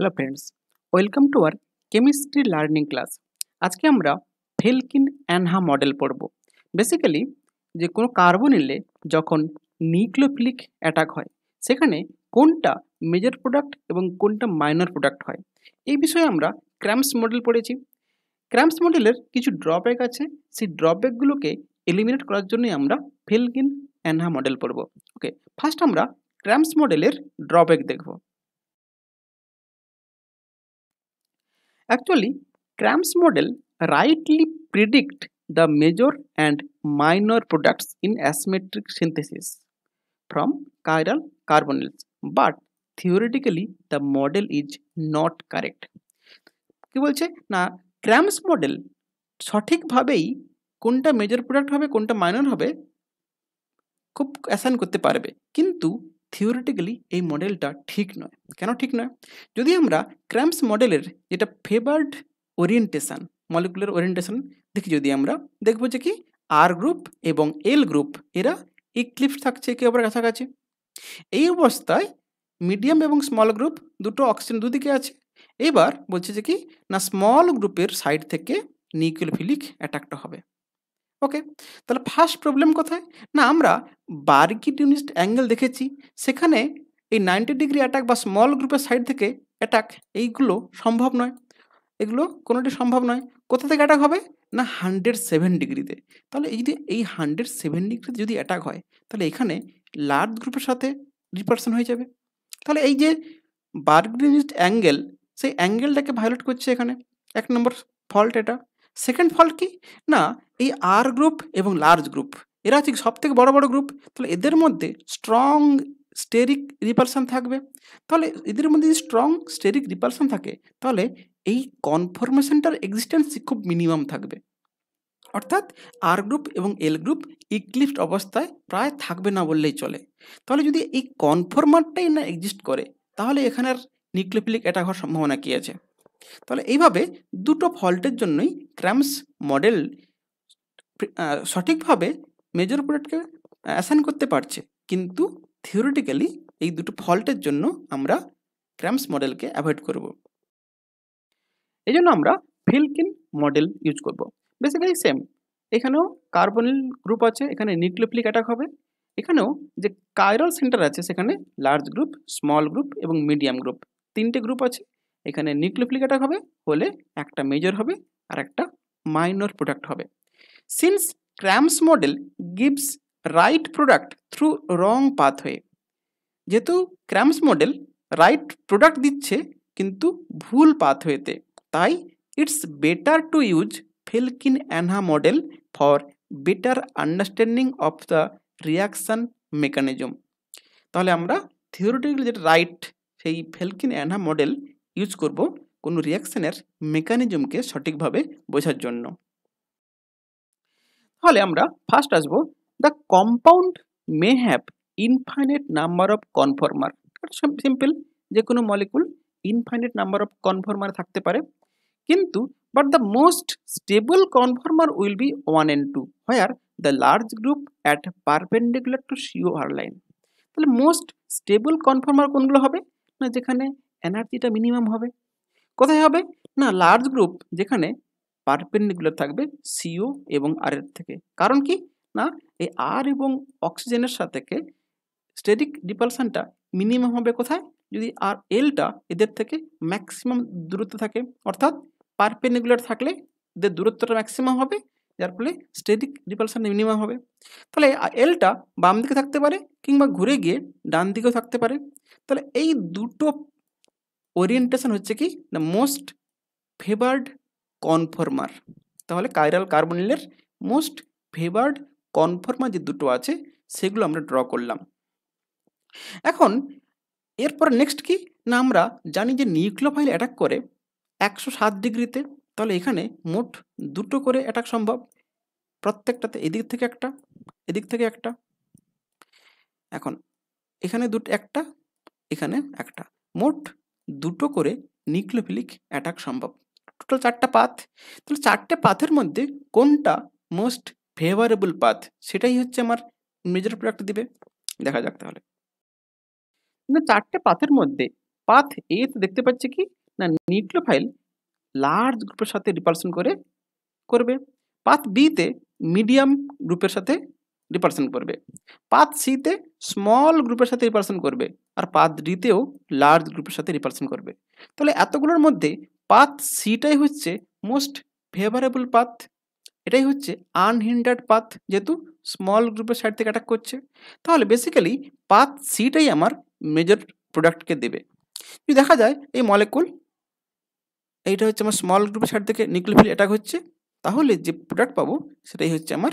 Hello friends welcome to our chemistry learning class আজকে আমরা ফেলকিন Anh model পড়ব basically যে কোনো কার্বন এলে যখন নিউক্লোফিলিক অ্যাটাক হয় সেখানে কোনটা মেজর প্রোডাক্ট এবং কোনটা মাইনর প্রোডাক্ট হয় এই বিষয়ে আমরা ক্র্যাম্পস মডেল পড়েছি ক্র্যাম্পস মডেলের কিছু ড্রব্যাক আছে সেই ড্রব্যাকগুলোকে এলিমিনেট করার জন্যই আমরা ফেলকিন অ্যানহা মডেল পড়ব ওকে ফার্স্ট আমরা ক্র্যাম্পস মডেলের ড্রব্যাক দেখব Actually, Cram's model rightly predict the major and minor products in asymmetric synthesis from chiral carbonyls, but theoretically the model is not correct. কি বলছে না ক্র্যামস মডেল সঠিকভাবেই কোনটা মেজর প্রোডাক্ট হবে কোনটা মাইনর হবে খুব অ্যাসাইন করতে পারবে কিন্তু থিওরিটিক্যালি এই মডেলটা ঠিক নয় কেন ঠিক নয় যদি আমরা ক্র্যাম্পস মডেলের যেটা ফেভার্ড ওরিয়েন্টেশন মলিকুলার ওরিয়েন্টেশন দেখি যদি আমরা দেখব যে কি আর গ্রুপ এবং এল গ্রুপ এরা ইক্লিফ থাকছে একে অপরের কাছাকাছি এই অবস্থায় মিডিয়াম এবং স্মল গ্রুপ দুটো অক্সিজেন দুদিকে আছে এবার বলছে যে কি না স্মল গ্রুপের সাইড থেকে নিউক্লিওফিলিক অ্যাটাকটা হবে ওকে তাহলে ফার্স্ট প্রবলেম কোথায় না আমরা বার্গি টিউনিস্ট অ্যাঙ্গেল দেখেছি সেখানে এই নাইনটি ডিগ্রি অ্যাটাক বা স্মল গ্রুপের সাইড থেকে অ্যাটাক এইগুলো সম্ভব নয় এগুলো কোনোটি সম্ভব নয় কোথা থেকে অ্যাটাক হবে না হান্ড্রেড সেভেন ডিগ্রিতে তাহলে এই যদি এই হান্ড্রেড সেভেন ডিগ্রিতে যদি অ্যাটাক হয় তাহলে এখানে লার্জ গ্রুপের সাথে রিপারশন হয়ে যাবে তাহলে এই যে বার্গনিস্ট অ্যাঙ্গেল সেই অ্যাঙ্গেলটাকে ভায়োলেট করছে এখানে এক নম্বর ফল্ট এটা সেকেন্ড ফল কি না এই আর গ্রুপ এবং লার্জ গ্রুপ এরা ঠিক সব থেকে বড় বড় গ্রুপ তাহলে এদের মধ্যে স্ট্রং স্টেরিক রিপালশন থাকবে তাহলে এদের মধ্যে যদি স্ট্রং স্টেরিক রিপালশন থাকে তাহলে এই কনফরমেশনটার এক্সিস্টেন্স খুব মিনিমাম থাকবে অর্থাৎ আর গ্রুপ এবং এল গ্রুপ ইক্লিফ্ট অবস্থায় প্রায় থাকবে না বললেই চলে তাহলে যদি এই কনফর্মারটাই না এক্সিস্ট করে তাহলে এখানের নিউক্লিওফিলিক অ্যাটাক হওয়ার সম্ভাবনা কী আছে তাহলে এইভাবে দুটো ফল্টের জন্যই ক্র্যামস মডেল সঠিকভাবে মেজর প্রোডাক্টকে অ্যাসাইন করতে পারছে কিন্তু থিওরিটিক্যালি এই দুটো ফল্টের জন্য আমরা ক্র্যামস মডেলকে অ্যাভয়েড করব এই জন্য আমরা ফিলকিন মডেল ইউজ করব বেসিক্যালি সেম এখানেও কার্বনিল গ্রুপ আছে এখানে নিউক্লিপ্লিক অ্যাটাক হবে এখানেও যে কাইরাল সেন্টার আছে সেখানে লার্জ গ্রুপ স্মল গ্রুপ এবং মিডিয়াম গ্রুপ তিনটে গ্রুপ আছে এখানে নিউক্লিওপ্লিকেটার হবে হলে একটা মেজর হবে আর একটা মাইনর প্রোডাক্ট হবে since Cram's model gives right product through wrong হয়ে যেহেতু ক্র্যামস মডেল রাইট প্রোডাক্ট দিচ্ছে কিন্তু ভুল পাথ হয়েতে তাই it's better to use Felkin Anh model for better understanding of the reaction mechanism তাহলে আমরা থিওরিটিক্যালি যেটা রাইট সেই ফেলকিন অ্যানহা মডেল ইউজ করব কোনো রিয়াকশানের মেকানিজমকে সঠিকভাবে বোঝার জন্য তাহলে আমরা ফার্স্ট আসব the compound may have infinite number of conformer simple যে কোনো molecule infinite number of conformer থাকতে পারে কিন্তু but the most stable conformer will be one and two where the large group at perpendicular to CO R line তাহলে most stable conformer কোনগুলো হবে না যেখানে এনার্জিটা মিনিমাম হবে কোথায় হবে না লার্জ গ্রুপ যেখানে পারপেন্ডিকুলার থাকবে সিও এবং আর এর থেকে কারণ কি না এই আর এবং অক্সিজেনের সাথে স্টেটিক ডিপালশানটা মিনিমাম হবে কোথায় যদি আর এলটা এদের থেকে ম্যাক্সিমাম দূরত্ব থাকে অর্থাৎ পারপেন্ডিকুলার থাকলে এদের দূরত্বটা ম্যাক্সিমাম হবে যার ফলে স্টেডিক রিপালশান মিনিমাম হবে তাহলে এলটা বাম দিকে থাকতে পারে কিংবা ঘুরে গিয়ে ডান দিকেও থাকতে পারে তাহলে এই দুটো ওরিয়েন্টেশন হচ্ছে কি না মোস্ট ফেভার্ড কনফর্মার তাহলে কাইরাল কার্বনিলের মোস্ট ফেভার্ড কনফর্মার যে দুটো আছে সেগুলো আমরা ড্র করলাম এখন এরপর নেক্সট কি না আমরা জানি যে নিউক্লোফাইল অ্যাটাক করে একশো সাত ডিগ্রিতে তাহলে এখানে মোট দুটো করে অ্যাটাক সম্ভব প্রত্যেকটাতে এদিক থেকে একটা এদিক থেকে একটা এখন এখানে দুটো একটা এখানে একটা মোট দুটো করে নিউক্লোফিলিক অ্যাটাক সম্ভব টোটাল চারটা পাথ তাহলে চারটে পাথের মধ্যে কোনটা মোস্ট ফেভারেবল পাথ সেটাই হচ্ছে আমার মেজর প্রোডাক্ট দিবে দেখা যাক তাহলে চারটে পাথের মধ্যে পাথ এ দেখতে পাচ্ছে কি না নিউক্লোফাইল লার্জ গ্রুপের সাথে রিপালশন করে করবে পাথ বিতে মিডিয়াম গ্রুপের সাথে রিপালশন করবে পাথ সিতে স্মল গ্রুপের সাথে রিপালশন করবে আর পাত ডিতেও লার্জ গ্রুপের সাথে রিপারসেন্ট করবে তাহলে এতগুলোর মধ্যে পাত সিটাই হচ্ছে মোস্ট ফেভারেবল পাথ এটাই হচ্ছে আনহিন্ডার্ড পাথ যেহেতু স্মল গ্রুপের সাইড থেকে অ্যাটাক করছে তাহলে বেসিক্যালি পাত সিটাই আমার মেজর প্রোডাক্টকে দেবে যদি দেখা যায় এই মলেকুল এইটা হচ্ছে আমার স্মল গ্রুপের সাইড থেকে নিউক্লিফিল অ্যাটাক হচ্ছে তাহলে যে প্রোডাক্ট পাবো সেটাই হচ্ছে আমার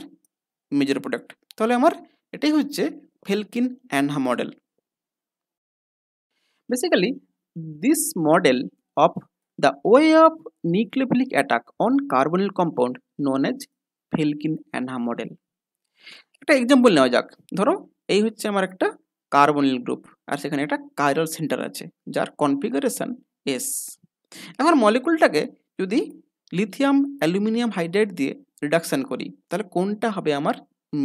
মেজর প্রোডাক্ট তাহলে আমার এটাই হচ্ছে Felkin Anh model Basically, this model of the way of nucleophilic attack on carbonyl compound known as Felkin-Anha model. একটা এক্সাম্পল নেওয়া যাক ধরো এই হচ্ছে আমার একটা কার্বনিল গ্রুপ আর সেখানে একটা কাইরাল সেন্টার আছে যার কনফিগারেশন এস এখন মলিকুলটাকে যদি লিথিয়াম অ্যালুমিনিয়াম হাইড্রাইড দিয়ে রিডাকশান করি তাহলে কোনটা হবে আমার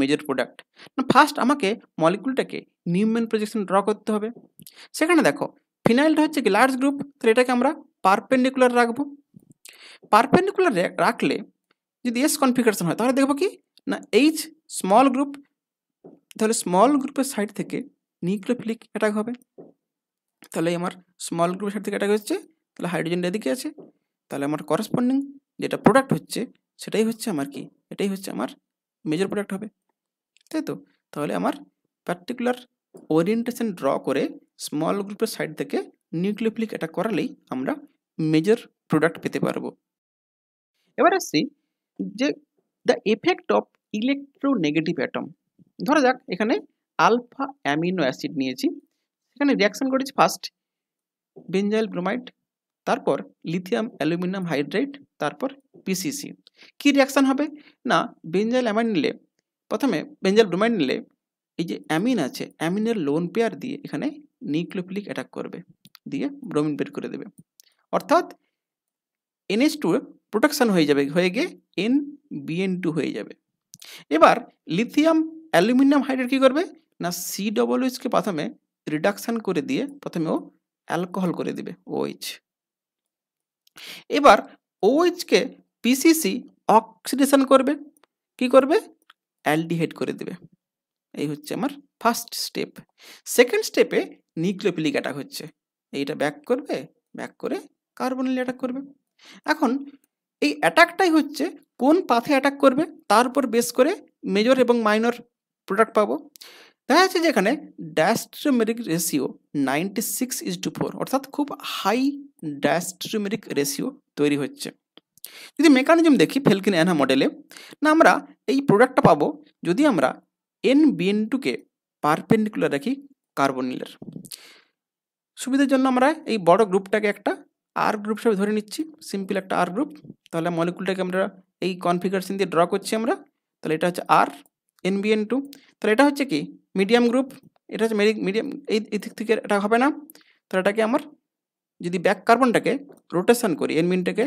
মেজর প্রোডাক্ট না ফার্স্ট আমাকে মলিকুলটাকে নিউম্যান প্রজেকশন ড্র করতে হবে সেখানে দেখো ফিনাইলটা হচ্ছে কি লার্জ গ্রুপ তাহলে এটাকে আমরা পারপেন্ডিকুলার রাখবো পারপেন্ডিকুলার রাখলে যদি এস কনফিগারেশন হয় তাহলে দেখবো কি না এইচ স্মল গ্রুপ তাহলে স্মল গ্রুপের সাইড থেকে ফ্লিক অ্যাটাক হবে তাহলে আমার স্মল গ্রুপের সাইড থেকে অ্যাটাক হচ্ছে তাহলে হাইড্রোজেন এদিকে আছে তাহলে আমার করসপন্ডিং যেটা প্রোডাক্ট হচ্ছে সেটাই হচ্ছে আমার কি এটাই হচ্ছে আমার মেজর প্রোডাক্ট হবে তাই তো তাহলে আমার পার্টিকুলার ওরিয়েন্টেশন ড্র করে স্মল গ্রুপের সাইড থেকে নিউক্লিওফিলিক এটা করালেই আমরা মেজর প্রোডাক্ট পেতে পারবো এবার আসছি যে the effect of electronegative atom ধরা যাক এখানে আলফা অ্যামিনো অ্যাসিড নিয়েছি এখানে রিয়াকশন করেছি ফার্স্ট বেঞ্জাইল ব্রোমাইড তারপর লিথিয়াম অ্যালুমিনিয়াম হাইড্রাইড তারপর পিসিসি কি রিয়াকশান হবে না বেঞ্জাইল অ্যামাইন নিলে প্রথমে বেঞ্জাল ব্রোমাইড নিলে এই যে অ্যামিন আছে অ্যামিনের লোন পেয়ার দিয়ে এখানে নিউক্লোফিলিক অ্যাটাক করবে দিয়ে ব্রোমিন বের করে দেবে অর্থাৎ এনএস টু প্রোটেকশন হয়ে যাবে হয়ে গিয়ে এন বিএন টু হয়ে যাবে এবার লিথিয়াম অ্যালুমিনিয়াম হাইড্রেট কী করবে না সি ডবলএইচকে প্রথমে রিডাকশান করে দিয়ে প্রথমে ও অ্যালকোহল করে দেবে ওইচ এবার ওইচকে পিসিসি অক্সিডেশন করবে কি করবে অ্যালডিহাইড করে দেবে এই হচ্ছে আমার ফার্স্ট স্টেপ সেকেন্ড স্টেপে নিউক্লিওফিলিক অ্যাটাক হচ্ছে এইটা ব্যাক করবে ব্যাক করে কার্বনিল অ্যাটাক করবে এখন এই অ্যাটাকটাই হচ্ছে কোন পাথে অ্যাটাক করবে তার উপর বেস করে মেজর এবং মাইনর প্রোডাক্ট পাবো দেখা যাচ্ছে যেখানে diastereomeric ratio ninety six is to four অর্থাৎ খুব হাই ড্যাস্ট্রোমেরিক রেশিও তৈরি হচ্ছে যদি মেকানিজম দেখি ফেলকিন এনহা মডেলে না আমরা এই প্রোডাক্টটা পাবো যদি আমরা এন বিএন টুকে পারপেন্ডিকুলার রাখি কার্বনিলের সুবিধার জন্য আমরা এই বড় গ্রুপটাকে একটা আর গ্রুপ হিসাবে ধরে নিচ্ছি সিম্পল একটা আর গ্রুপ তাহলে মলিকুলটাকে আমরা এই কনফিগারেশন দিয়ে ড্র করছি আমরা তাহলে এটা হচ্ছে আর এন বিএন টু তাহলে এটা হচ্ছে কি মিডিয়াম গ্রুপ এটা হচ্ছে মিডিয়াম এই দিক থেকে এটা হবে না তাহলে এটাকে আমার যদি ব্যাক কার্বনটাকে রোটেশন করি এন বিএনটাকে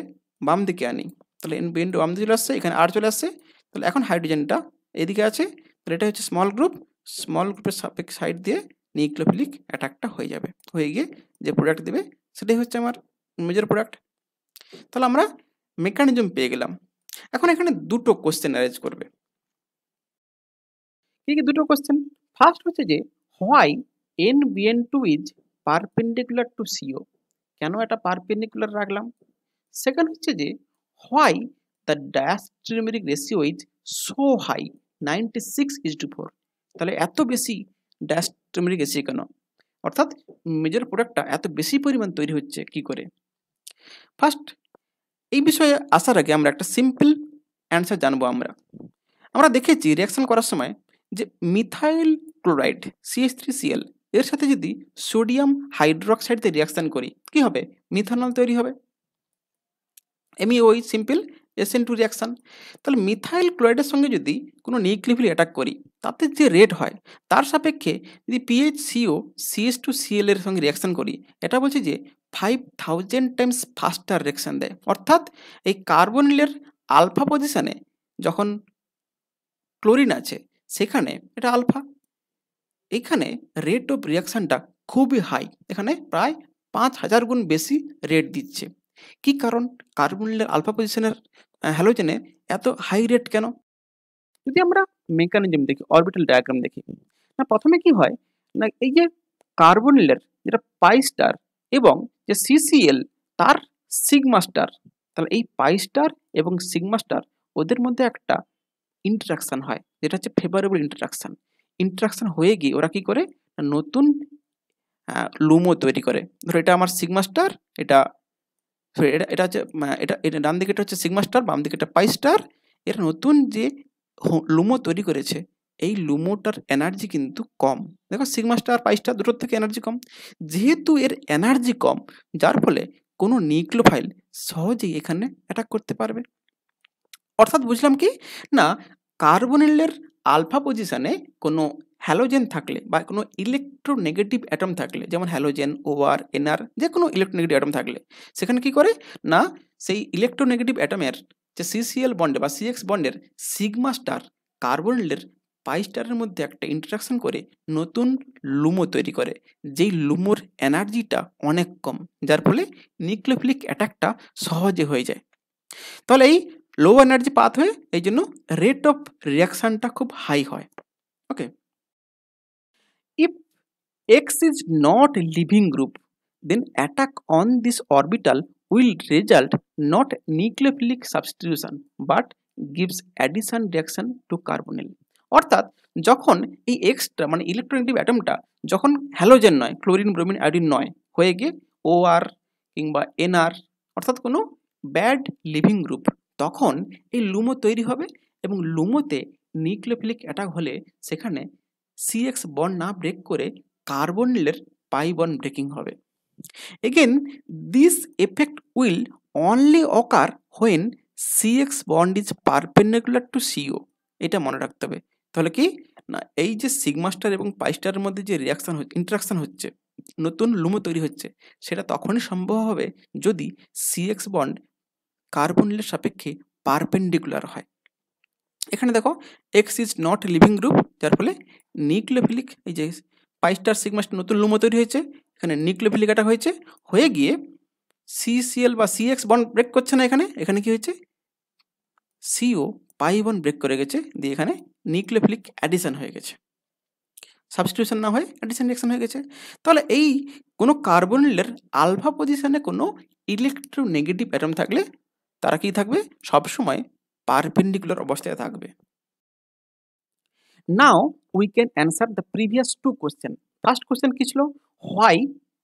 বাম দিকে আনি তাহলে এন টু বাম দিকে চলে আসছে এখানে আর চলে আসছে তাহলে এখন হাইড্রোজেনটা এদিকে আছে তাহলে এটা হচ্ছে স্মল গ্রুপ স্মল গ্রুপের সাপেক্ষ সাইড দিয়ে নিউক্লোফিলিক অ্যাটাকটা হয়ে যাবে হয়ে গিয়ে যে প্রোডাক্ট দেবে সেটাই হচ্ছে আমার মেজর প্রোডাক্ট তাহলে আমরা মেকানিজম পেয়ে গেলাম এখন এখানে দুটো কোশ্চেন অ্যারেঞ্জ করবে ঠিক কি দুটো কোশ্চেন ফার্স্ট হচ্ছে যে why N Bn two is perpendicular to CO কেন এটা পারপেন্ডিকুলার রাখলাম সেকেন্ড হচ্ছে যে why the diastereomeric ratio is so high ninety six is to four তাহলে এত বেশি ডায়াস্ট্রিমেরিক রেশিও কেন অর্থাৎ মেজর প্রোডাক্টটা এত বেশি পরিমাণ তৈরি হচ্ছে কি করে ফার্স্ট এই বিষয়ে আসার আগে আমরা একটা সিম্পল অ্যান্সার জানবো আমরা আমরা দেখেছি রিয়াকশন করার সময় যে methyl chloride CS three CL এর সাথে যদি সোডিয়াম হাইড্রোক্সাইড দিয়ে রিয়াকশান করি কি হবে মিথানল তৈরি হবে এমইওই সিম্পল এসএন টু রিয়াকশান তাহলে মিথাইল ক্লোরাইডের সঙ্গে যদি কোনো নিউক্লিফিল অ্যাটাক করি তাতে যে রেট হয় তার সাপেক্ষে যদি PH CO CS two CL এর সঙ্গে রিয়াকশান করি এটা বলছে যে five thousand times faster reaction দেয় অর্থাৎ এই কার্বনিলের আলফা পজিশানে যখন ক্লোরিন আছে সেখানে এটা আলফা এখানে রেট অফ রিয়াকশানটা খুবই হাই এখানে প্রায় পাঁচ হাজার গুণ বেশি রেট দিচ্ছে কি কারণ কার্বনিলের আলফা পজিশনের হ্যালোজেনে এত হাই রেট কেন যদি আমরা মেকানিজম দেখি অরবিটাল ডায়াগ্রাম দেখি না প্রথমে কি হয় না এই যে কার্বনিলের যেটা পাই স্টার এবং যে সিসিএল তার সিগমা স্টার তাহলে এই পাই স্টার এবং সিগমা স্টার ওদের মধ্যে একটা ইন্টারাকশান হয় যেটা হচ্ছে ফেভারেবল ইন্টারাকশান ইন্টারাকশান হয়ে গিয়ে ওরা কি করে নতুন লুমো তৈরি করে ধরো এটা আমার সিগমা স্টার এটা সরি এটা এটা হচ্ছে এটা এটা ডান দিকেটা হচ্ছে সিগমা স্টার বাম দিকেটা পাই স্টার এর নতুন যে লুমো তৈরি করেছে এই লুমোটার এনার্জি কিন্তু কম দেখো সিগমা স্টার পাই স্টার দুটোর থেকে এনার্জি কম যেহেতু এর এনার্জি কম যার ফলে কোনো নিউক্লোফাইল সহজেই এখানে অ্যাটাক করতে পারবে অর্থাৎ বুঝলাম কি না কার্বনেলের আলফা পজিশানে কোনো হ্যালোজেন থাকলে বা কোনো ইলেকট্রোনেগেটিভ অ্যাটম থাকলে যেমন হ্যালোজেন ওয়ার এনআর যে কোনো ইলেকট্রোনেগেটিভ অ্যাটম থাকলে সেখানে কি করে না সেই ইলেকট্রোনেগেটিভ অ্যাটমের যে সিসিএল বন্ডে বা সিএক্স বন্ডের সিগমা স্টার কার্বনেলের পাই স্টারের মধ্যে একটা ইন্টারাকশন করে নতুন লুমো তৈরি করে যেই লুমোর এনার্জিটা অনেক কম যার ফলে নিউক্লোফিলিক অ্যাটাকটা সহজে হয়ে যায় তাহলে এই লো এনার্জি পাথ হয়ে এই জন্য রেট অফ রিয়াকশানটা খুব হাই হয় okay if X is not leaving group then attack on this orbital will result not nucleophilic substitution but gives addition reaction to carbonyl অর্থাৎ যখন এই এক্সট্রা মানে ইলেকট্রনিক্টিভ অ্যাটমটা যখন হ্যালোজেন নয় ক্লোরিন ব্রোমিন অ্যাডিন নয় হয়ে গিয়ে ও আর কিংবা এনআর অর্থাৎ কোনো ব্যাড লিভিং গ্রুপ তখন এই লুমো তৈরি হবে এবং লুমোতে নিউক্লিওফিলিক অ্যাটাক হলে সেখানে সিএক্স বন্ড না ব্রেক করে কার্বনলের পাই বন্ড ব্রেকিং হবে again this effect will only occur when CX bond is perpendicular to CO এটা মনে রাখতে হবে তাহলে কি না এই যে সিগমাস্টার এবং পাইস্টারের মধ্যে যে রিয়াকশান ইন্টারাকশান হচ্ছে নতুন লুমো তৈরি হচ্ছে সেটা তখনই সম্ভব হবে যদি সিএক্স বন্ড কার্বনিলের সাপেক্ষে পারপেন্ডিকুলার হয় এখানে দেখো X is not leaving group যার ফলে নিউক্লিওফিলিক এই যে ফাইভ স্টার সিগমা নতুন লুমো তৈরি হয়েছে এখানে নিউক্লিওফিলিক এটা হয়েছে হয়ে গিয়ে সিসিএল বা সিএক্স বন ব্রেক করছে না এখানে এখানে কি হয়েছে সিও পাই বন ব্রেক করে গেছে দিয়ে এখানে নিউক্লিওফিলিক অ্যাডিশন হয়ে গেছে সাবস্টিউশন না হয়ে অ্যাডিশন রিয়াকশন হয়ে গেছে তাহলে এই কোনো কার্বনিলের আলফা পজিশনে কোনো নেগেটিভ অ্যাটম থাকলে তারা কি থাকবে সবসময় পারপেন্ডিকুলার অবস্থায় থাকবে now we can answer the previous two question first question কি ছিল why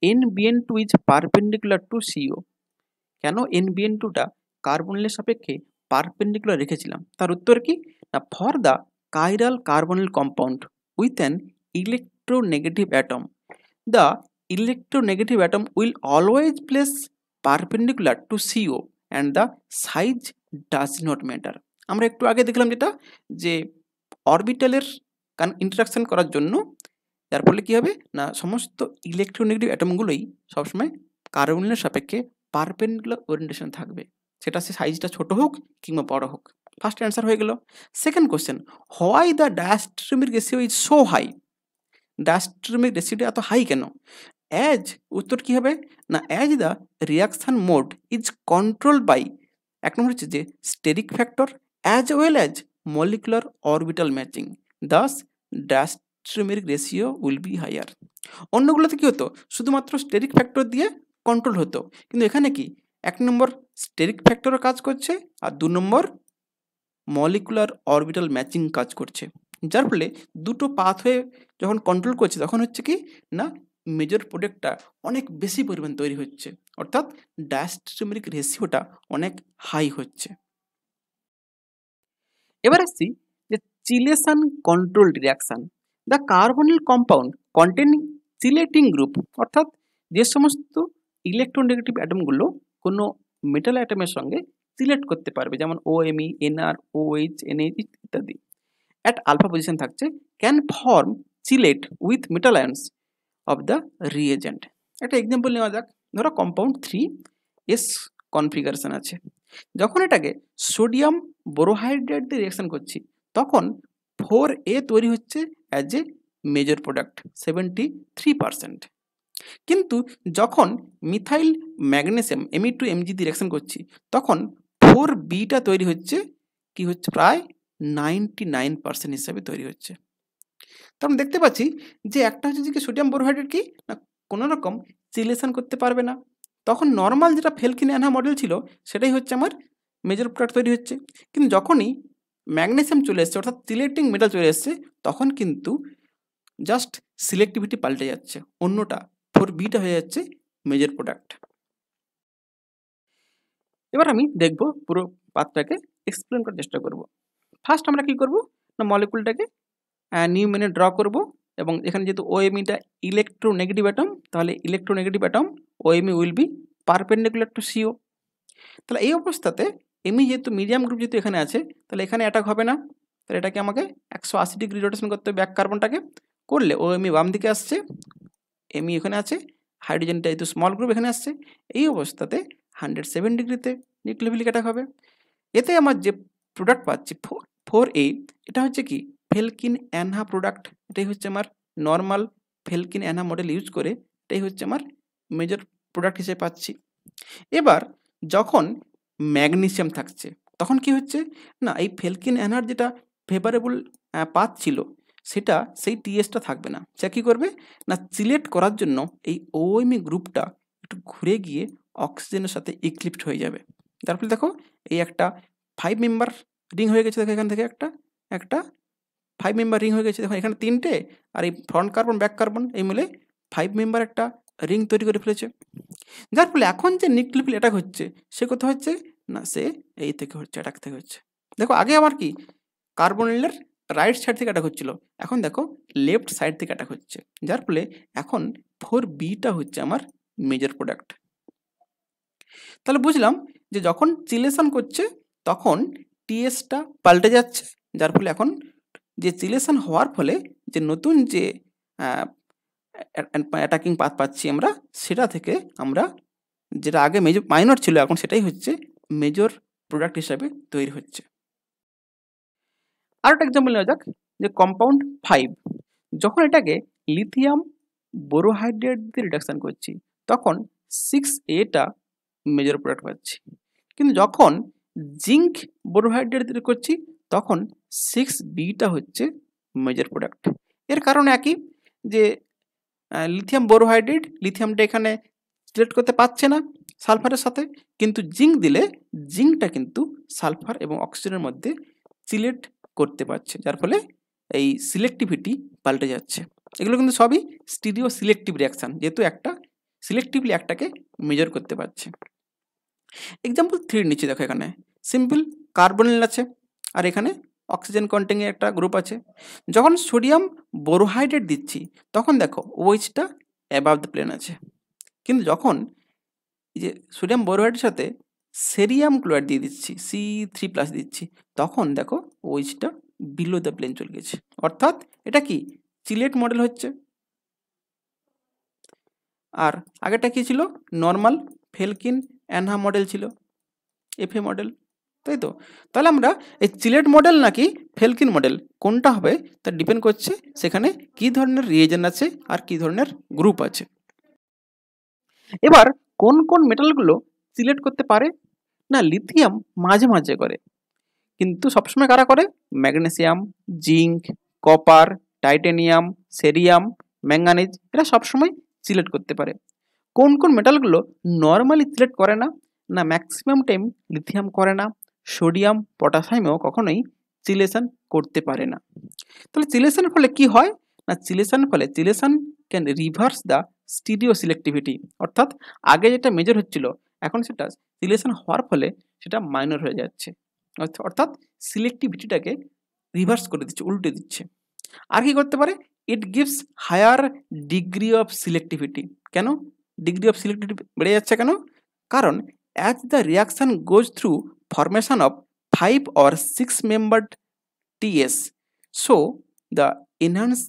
N Bn two is perpendicular to CO কেন এন বিএন টুটা কার্বনিলের সাপেক্ষে পারপেন্ডিকুলার রেখেছিলাম তার উত্তর কি না for the chiral carbonyl compound with an electronegative atom the electronegative atom will always place perpendicular to CO and the size does not matter আমরা একটু আগে দেখলাম যেটা যে অরবিটালের কান ইন্টারাকশান করার জন্য যার ফলে কী হবে না সমস্ত ইলেকট্রোনেগেটিভ অ্যাটমগুলোই সবসময় কার্বনের সাপেক্ষে পারপেন্ডুলার ওরিয়েন্টেশন থাকবে সেটা সে সাইজটা ছোটো হোক কিংবা বড় হোক ফার্স্ট অ্যান্সার হয়ে গেল second question why the diastereomeric ratio is so high diastereomeric রেসিওটা এত হাই কেন অ্যাজ উত্তর কী হবে না as the reaction mode is control by এক নম্বর হচ্ছে যে steric factor as well as molecular orbital matching thus diastereomeric ratio will be higher অন্যগুলোতে কী হতো শুধুমাত্র স্টেরিক ফ্যাক্টর দিয়ে কন্ট্রোল হতো কিন্তু এখানে কি এক নম্বর স্টেরিক ফ্যাক্টরও কাজ করছে আর দু নম্বর মলিকুলার অরবিটাল ম্যাচিং কাজ করছে যার ফলে দুটো পাথওয়ে যখন কন্ট্রোল করছে তখন হচ্ছে কি না মেজর প্রোডাক্টটা অনেক বেশি পরিমাণ তৈরি হচ্ছে অর্থাৎ ডায়াস্টোমেরিক রেশিওটা অনেক হাই হচ্ছে এবার আসছি যে chelation control reaction the carbonyl compound containing chelating group অর্থাৎ যে সমস্ত নেগেটিভ অ্যাটমগুলো কোনো মেটাল অ্যাটমের সঙ্গে সিলেক্ট করতে পারবে যেমন ওএমই এনআর ওএইচ এনএইচ ইত্যাদি অ্যাট আলফা পজিশন থাকছে can form chelate with metal ions of the reagent একটা এক্সাম্পল নেওয়া যাক ধরো কম্পাউন্ড থ্রি এস কনফিগারেশন আছে যখন এটাকে সোডিয়াম বোরোহাইড্রেট দিয়ে রিয়াকশন করছি তখন ফোর এ তৈরি হচ্ছে as a major product seventy three percent কিন্তু যখন methyl magnesium ME two MG দিয়ে রিয়াকশন করছি তখন ফোর বিটা তৈরি হচ্ছে কি হচ্ছে প্রায় নাইনটি নাইন পার্সেন্ট হিসাবে তৈরি হচ্ছে তো দেখতে পাচ্ছি যে একটা হচ্ছে যে কি সোডিয়াম বোরোহাইড্রেট কি না কোনো রকম চিলেশন করতে পারবে না তখন নর্মাল যেটা ফেলকিন অ্যানহা মডেল ছিল সেটাই হচ্ছে আমার মেজর প্রোডাক্ট তৈরি হচ্ছে কিন্তু যখনই ম্যাগনেসিয়াম চলে এসছে অর্থাৎ সিলেক্টিং মেটাল চলে এসছে তখন কিন্তু জাস্ট সিলেক্টিভিটি পাল্টে যাচ্ছে অন্যটা ফোর বিটা হয়ে যাচ্ছে মেজর প্রোডাক্ট এবার আমি দেখব পুরো পাত্রটাকে এক্সপ্লেন করার চেষ্টা করব ফার্স্ট আমরা কি করব না মলিকুলটাকে নিউ মেনে ড্র করব এবং এখানে যেহেতু ওএমইটা ইলেকট্রোনেগেটিভ অ্যাটম তাহলে electronegative atom OMe will be perpendicular to CO তাহলে এই অবস্থাতে এমই e যেহেতু মিডিয়াম গ্রুপ যেহেতু এখানে আছে তাহলে এখানে অ্যাটাক হবে না তাহলে এটাকে আমাকে একশো আশি ডিগ্রি রোটেশন করতে হবে ব্যাক কার্বনটাকে করলে ও এমই বাম দিকে আসছে এমই e এখানে আছে হাইড্রোজেনটা যেহেতু স্মল গ্রুপ এখানে আসছে এই অবস্থাতে হান্ড্রেড সেভেন ডিগ্রিতে নিউক্লিভিলিক অ্যাটাক হবে এতে আমার যে প্রোডাক্ট পাচ্ছি ফোর ফোর এ এটা হচ্ছে কি ফেলকিন অ্যানহা প্রোডাক্ট এটাই হচ্ছে আমার normal Felkin Anh model use করে এটাই হচ্ছে আমার মেজর প্রোডাক্ট হিসেবে পাচ্ছি এবার যখন ম্যাগনেসিয়াম থাকছে তখন কি হচ্ছে না এই ফেলকিন অ্যানহার যেটা ফেভারেবল পাত ছিল সেটা সেই টিএসটা থাকবে না সে কী করবে না সিলেক্ট করার জন্য এই ওএমই গ্রুপটা e একটু ঘুরে গিয়ে অক্সিজেনের সাথে ইক্লিপ্ট হয়ে যাবে তারপরে দেখো এই একটা ফাইভ মেম্বার রিং হয়ে গেছে দেখো এখান থেকে একটা একটা ফাইভ মেম্বার রিং হয়ে গেছে দেখুন এখানে তিনটে আর এই ফ্রন্ট কার্বন ব্যাক কার্বন এই মিলে ফাইভ মেম্বার একটা রিং তৈরি করে ফেলেছে যার ফলে এখন যে নিউক্লিপিল অ্যাটাক হচ্ছে সে কোথাও হচ্ছে না সে এই থেকে হচ্ছে অ্যাটাক থেকে হচ্ছে দেখো আগে আমার কি কার্বনিলের রাইট সাইড থেকে অ্যাটাক হচ্ছিলো এখন দেখো লেফট সাইড থেকে অ্যাটাক হচ্ছে যার ফলে এখন ফোর বিটা হচ্ছে আমার মেজর প্রোডাক্ট তাহলে বুঝলাম যে যখন চিলেশন করছে তখন টিএসটা পাল্টে যাচ্ছে যার ফলে এখন যে চিলেশন হওয়ার ফলে যে নতুন যে অ্যাটাকিং পাথ মানে পাচ্ছি আমরা সেটা থেকে আমরা যেটা আগে মেজর মাইনর ছিল এখন সেটাই হচ্ছে মেজর প্রোডাক্ট হিসাবে তৈরি হচ্ছে আর একটা এক্সাম্পল নেওয়া যাক যে কম্পাউন্ড ফাইভ যখন এটাকে লিথিয়াম বোরোহাইড্রেট দিয়ে রিডাকশান করছি তখন সিক্স এটা মেজর প্রোডাক্ট পাচ্ছি কিন্তু যখন জিঙ্ক বোরোহাইড্রেট দিয়ে করছি তখন সিক্স বিটা হচ্ছে মেজর প্রোডাক্ট এর কারণ একই যে লিথিয়াম বোরোহাইড্রেট লিথিয়ামটা এখানে সিলেক্ট করতে পারছে না সালফারের সাথে কিন্তু জিঙ্ক দিলে জিঙ্কটা কিন্তু সালফার এবং অক্সিজেনের মধ্যে সিলেক্ট করতে পারছে যার ফলে এই সিলেক্টিভিটি পাল্টে যাচ্ছে এগুলো কিন্তু সবই স্টিরিও সিলেক্টিভ রিয়াকশান যেহেতু একটা সিলেক্টিভলি একটাকে মেজার করতে পারছে এক্সাম্পল থ্রি নিচে দেখো এখানে সিম্পল কার্বনিল আছে আর এখানে অক্সিজেন কন্টেনিং একটা গ্রুপ আছে যখন সোডিয়াম বোরোহাইড্রেট দিচ্ছি তখন দেখো ওইচটা অ্যাবাভ দ্য প্লেন আছে কিন্তু যখন এই যে সোডিয়াম বোরোহাইড্রেটের সাথে সেরিয়াম ক্লোরাইড দিয়ে দিচ্ছি সি থ্রি প্লাস দিচ্ছি তখন দেখো ওইচটা বিলো দ্য প্লেন চলে গেছে অর্থাৎ এটা কি চিলেট মডেল হচ্ছে আর আগেটা কি ছিল নর্মাল ফেলকিন অ্যানহা মডেল ছিল এফএ মডেল তাই তো তাহলে আমরা এই চিলেট মডেল নাকি ফেলকিন মডেল কোনটা হবে তা ডিপেন্ড করছে সেখানে কি ধরনের রিয়েজেন আছে আর কি ধরনের গ্রুপ আছে এবার কোন কোন মেটালগুলো সিলেক্ট করতে পারে না লিথিয়াম মাঝে মাঝে করে কিন্তু সবসময় কারা করে magnesium zinc copper titanium cerium manganese এরা সবসময় সিলেক্ট করতে পারে কোন কোন মেটালগুলো নর্মালি সিলেক্ট করে না না ম্যাক্সিমাম টাইম লিথিয়াম করে না সোডিয়াম পটাশিয়ামও কখনোই চিলেশন করতে পারে না তাহলে চিলেশনের ফলে কি হয় না চিলেশন ফলে chelation can reverse the stereoselectivity অর্থাৎ আগে যেটা মেজর হচ্ছিল এখন সেটা সিলেকশন হওয়ার ফলে সেটা মাইনর হয়ে যাচ্ছে অর্থাৎ সিলেক্টিভিটিটাকে রিভার্স করে দিচ্ছে উল্টে দিচ্ছে আর কি করতে পারে it gives higher degree of selectivity কেন ডিগ্রি অফ সিলেক্টিভিটি বেড়ে যাচ্ছে কেন কারণ as the reaction goes through formation of 5 or 6 membered TS. So, the enhance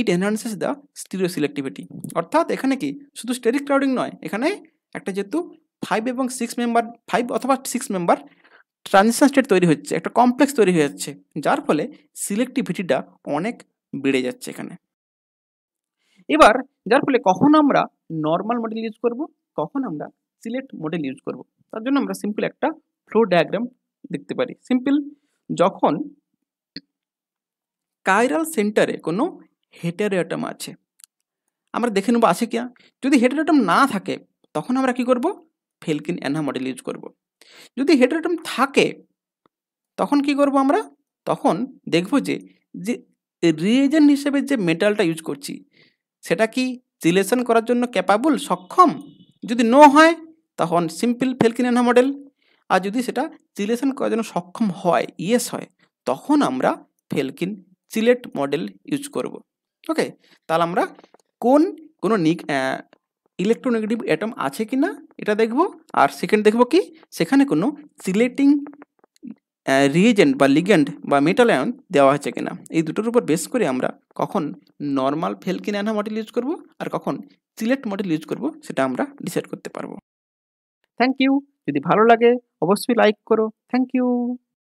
it enhances the stereo selectivity. অর্থাৎ এখানে কি শুধু স্টেরিক ক্রাউডিং নয় এখানে একটা যেহেতু ফাইভ এবং সিক্স মেম্বার ফাইভ অথবা সিক্স মেম্বার ট্রানজিশন স্টেট তৈরি হচ্ছে একটা কমপ্লেক্স তৈরি হয়ে যাচ্ছে যার ফলে সিলেক্টিভিটিটা অনেক বেড়ে যাচ্ছে এখানে এবার যার ফলে কখন আমরা নর্মাল মডেল ইউজ করব কখন আমরা সিলেক্ট মডেল ইউজ করব তার জন্য আমরা সিম্পল একটা ফ্লো ডায়াগ্রাম দেখতে পারি সিম্পল যখন কাইরাল সেন্টারে কোনো হেটারিয়াটাম আছে আমরা দেখে নেবো আছে কিনা যদি হেটারিয়াটাম না থাকে তখন আমরা কি করব ফেলকিন অ্যানহা মডেল ইউজ করব। যদি হেটারিয়াটাম থাকে তখন কি করব আমরা তখন দেখব যে যে রিয়েজেন্ট হিসেবে যে মেটালটা ইউজ করছি সেটা কি রিলেশন করার জন্য ক্যাপাবল সক্ষম যদি নো হয় তখন সিম্পল ফেলকিন অ্যানহা মডেল আর যদি সেটা সিলেশন করার জন্য সক্ষম হয় ইয়েস হয় তখন আমরা ফেলকিন চিলেট মডেল ইউজ করব ওকে তাহলে আমরা কোন কোনো নিক ইলেকট্রোনেগেটিভ অ্যাটম আছে কি না এটা দেখব আর সেকেন্ড দেখব কি সেখানে কোনো চিলেটিং রিয়েজেন্ট বা লিগেন্ড বা মেটাল আয়ন দেওয়া হয়েছে কিনা এই দুটোর উপর বেস করে আমরা কখন normal Felkin Anh model use করব আর কখন সিলেক্ট মডেল ইউজ করব সেটা আমরা ডিসাইড করতে পারবো থ্যাংক ইউ यदि ভালো লাগে অবশ্যই লাইক করো थैंक यू